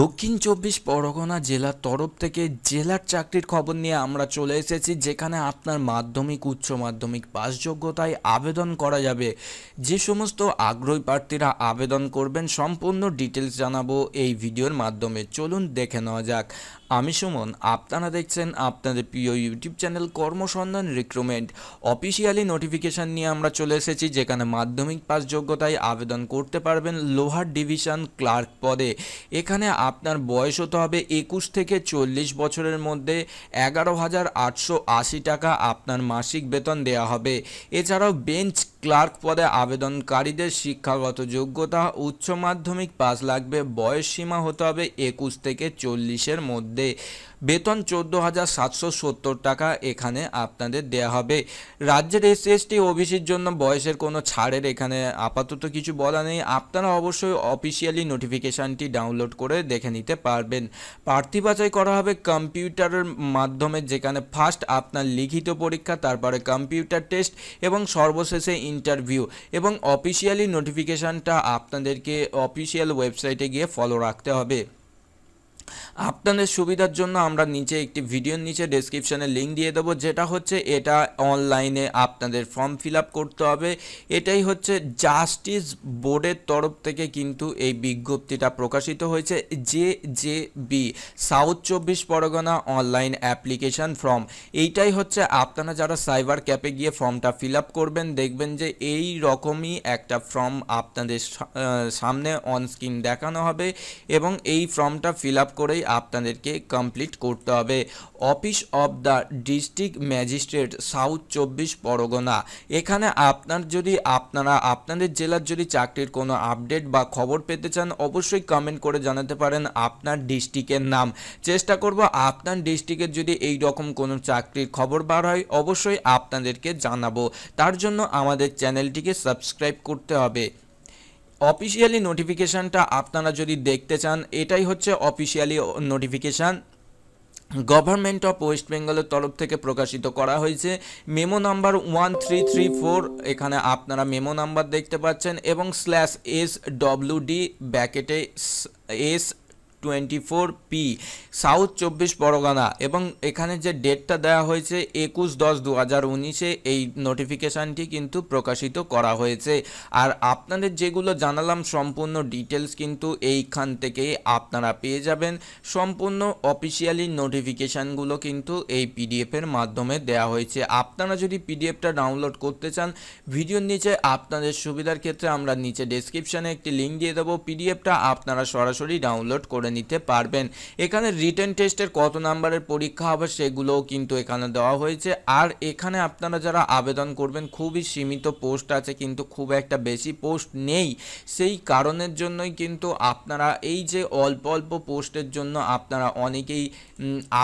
দক্ষিণ চব্বিশ পরগনা জেলার তরফ থেকে জেলার চাকরির খবর নিয়ে আমরা চলে এসেছি যেখানে আপনার মাধ্যমিক উচ্চ মাধ্যমিক পাস যোগ্যতায় আবেদন করা যাবে যে সমস্ত আগ্রহী প্রার্থীরা আবেদন করবেন সম্পূর্ণ ডিটেলস জানাবো এই ভিডিওর মাধ্যমে চলুন দেখে নেওয়া যাক আমি সুমন আপনারা দেখছেন আপনাদের প্রিয় YouTube channel Karmasandhan recruitment officially notification নিয়ে আমরা চলে এসেছি যেখানে মাধ্যমিক পাস যোগ্যতায় আবেদন করতে পারবেন লোহার ডিভিশন ক্লার্ক পদে এখানে এখানে আপনার বয়স হতে হবে একুশ থেকে চল্লিশ বছরের মধ্যে এগারো হাজার আটশো আশি টাকা আপনার মাসিক বেতন দেয়া হবে এছাড়াও বেঞ্চ ক্লার্ক পদে আবেদনকারীদের শিক্ষাগত যোগ্যতা উচ্চ মাধ্যমিক পাস লাগবে বয়স সীমা হতে হবে একুশ থেকে চল্লিশের মধ্যে বেতন চোদ্দো হাজার সাতশো সত্তর টাকা এখানে আপনাদের দেয়া হবে রাজ্যের এস এসটি ওবিসির জন্য বয়সের কোনো ছাড়ের এখানে আপাতত কিছু বলা নেই আপনারা অবশ্যই অফিসিয়ালি নোটিফিকেশানটি ডাউনলোড করে দেখে নিতে পারবেন প্রার্থী বাছাই করা হবে কম্পিউটারের মাধ্যমে যেখানে ফার্স্ট আপনার লিখিত পরীক্ষা তারপরে কম্পিউটার টেস্ট এবং সর্বশেষে ইন্টারভিউ এবং অফিসিয়ালি নোটিফিকেশানটা আপনাদেরকে অফিসিয়াল ওয়েবসাইটে গিয়ে ফলো রাখতে হবে আপনাদের সুবিধার জন্য আমরা নিচে একটি ভিডিওর নিচে ডেসক্রিপশানে লিঙ্ক দিয়ে দেবো যেটা হচ্ছে এটা অনলাইনে আপনাদের ফর্ম ফিল করতে হবে এটাই হচ্ছে জাস্টিস বোর্ডের তরফ থেকে কিন্তু এই বিজ্ঞপ্তিটা প্রকাশিত হয়েছে যে যে বি সাউথ চব্বিশ পরগনা অনলাইন অ্যাপ্লিকেশান ফর্ম এইটাই হচ্ছে আপনারা যারা সাইবার ক্যাপে গিয়ে ফর্মটা ফিল করবেন দেখবেন যে এই রকমই একটা ফর্ম আপনাদের সামনে অন স্ক্রিন দেখানো হবে এবং এই ফর্মটা ফিল করেই আপনাদেরকে কমপ্লিট করতে হবে office of the district magistrate south চব্বিশ পরগনা এখানে আপনার যদি আপনারা আপনাদের জেলার যদি চাকরির কোনো আপডেট বা খবর পেতে চান অবশ্যই কমেন্ট করে জানাতে পারেন আপনার ডিস্ট্রিক্টের নাম চেষ্টা করব আপনার ডিস্ট্রিক্টের যদি এই রকম কোনো চাকরির খবর বার হয় অবশ্যই আপনাদেরকে জানাবো তার জন্য আমাদের চ্যানেলটিকে সাবস্ক্রাইব করতে হবে অফিসিয়ালি নোটিফিকেশানটা আপনারা যদি দেখতে চান এটাই হচ্ছে officially notification government of west বেঙ্গলের তরফ থেকে প্রকাশিত করা হয়েছে memo number one three three four এখানে আপনারা মেমো নাম্বার দেখতে পাচ্ছেন এবং স্ল্যাশ এস ডব্লিউ ডি ব্যাকেটে S twenty four P south চব্বিশ পরগনা এবং এখানে যে ডেটটা দেওয়া হয়েছে একুশ দশ দু হাজার উনিশে এই নোটিফিকেশানটি কিন্তু প্রকাশিত করা হয়েছে আর আপনাদের যেগুলো জানালাম সম্পূর্ণ ডিটেলস কিন্তু এইখান থেকে আপনারা পেয়ে যাবেন সম্পূর্ণ অফিসিয়ালি নোটিফিকেশানগুলো কিন্তু এই পিডিএফের মাধ্যমে দেওয়া হয়েছে আপনারা যদি পিডিএফটা ডাউনলোড করতে চান ভিডিওর নিচে আপনাদের সুবিধার ক্ষেত্রে আমরা নিচে ডেসক্রিপশানে একটি লিঙ্ক দিয়ে দেবো পিডিএফটা আপনারা সরাসরি ডাউনলোড করে করে নিতে পারবেন এখানে রিটেন টেস্টের কত নাম্বারের পরীক্ষা হবে সেগুলোও কিন্তু এখানে দেওয়া হয়েছে আর এখানে আপনারা যারা আবেদন করবেন খুবই সীমিত পোস্ট আছে কিন্তু খুব একটা বেশি পোস্ট নেই সেই কারণের জন্যই কিন্তু আপনারা এই যে অল্প অল্প পোস্টের জন্য আপনারা অনেকেই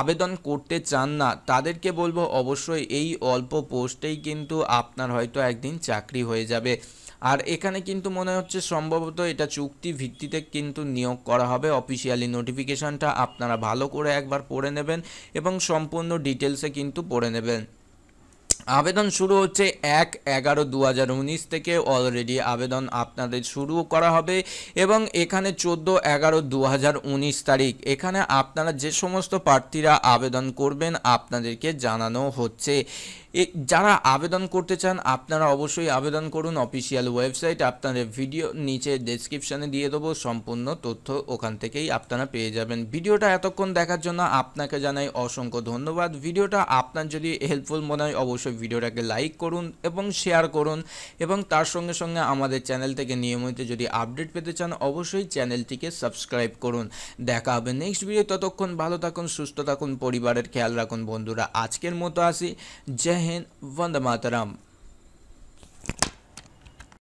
আবেদন করতে চান না তাদেরকে বলবো অবশ্যই এই অল্প পোস্টেই কিন্তু আপনার হয়তো একদিন চাকরি হয়ে যাবে আর এখানে কিন্তু মনে হচ্ছে সম্ভবত এটা চুক্তি ভিত্তিতে কিন্তু নিয়োগ করা হবে অফিসিয়ালি নোটিফিকেশানটা আপনারা ভালো করে একবার পড়ে নেবেন এবং সম্পূর্ণ ডিটেলসে কিন্তু পড়ে নেবেন আবেদন শুরু হচ্ছে এক এগারো দু থেকে অলরেডি আবেদন আপনাদের শুরু করা হবে এবং এখানে চোদ্দ এগারো দু তারিখ এখানে আপনারা যে সমস্ত প্রার্থীরা আবেদন করবেন আপনাদেরকে জানানো হচ্ছে যারা আবেদন করতে চান আপনারা অবশ্যই আবেদন করুন অফিসিয়াল ওয়েবসাইট আপনাদের ভিডিও নিচে ডেসক্রিপশানে দিয়ে দেবো সম্পূর্ণ তথ্য ওখান থেকেই আপনারা পেয়ে যাবেন ভিডিওটা এতক্ষণ দেখার জন্য আপনাকে জানাই অসংখ্য ধন্যবাদ ভিডিওটা আপনার যদি হেল্পফুল মনে হয় অবশ্যই ভিডিওটাকে লাইক করুন এবং শেয়ার করুন এবং তার সঙ্গে সঙ্গে আমাদের চ্যানেল থেকে নিয়মিত যদি আপডেট পেতে চান অবশ্যই চ্যানেলটিকে সাবস্ক্রাইব করুন দেখা হবে নেক্সট ভিডিও ততক্ষণ ভালো থাকুন সুস্থ থাকুন পরিবারের খেয়াল রাখুন বন্ধুরা আজকের মতো আসি জয় जय हिंद वंदे मातरम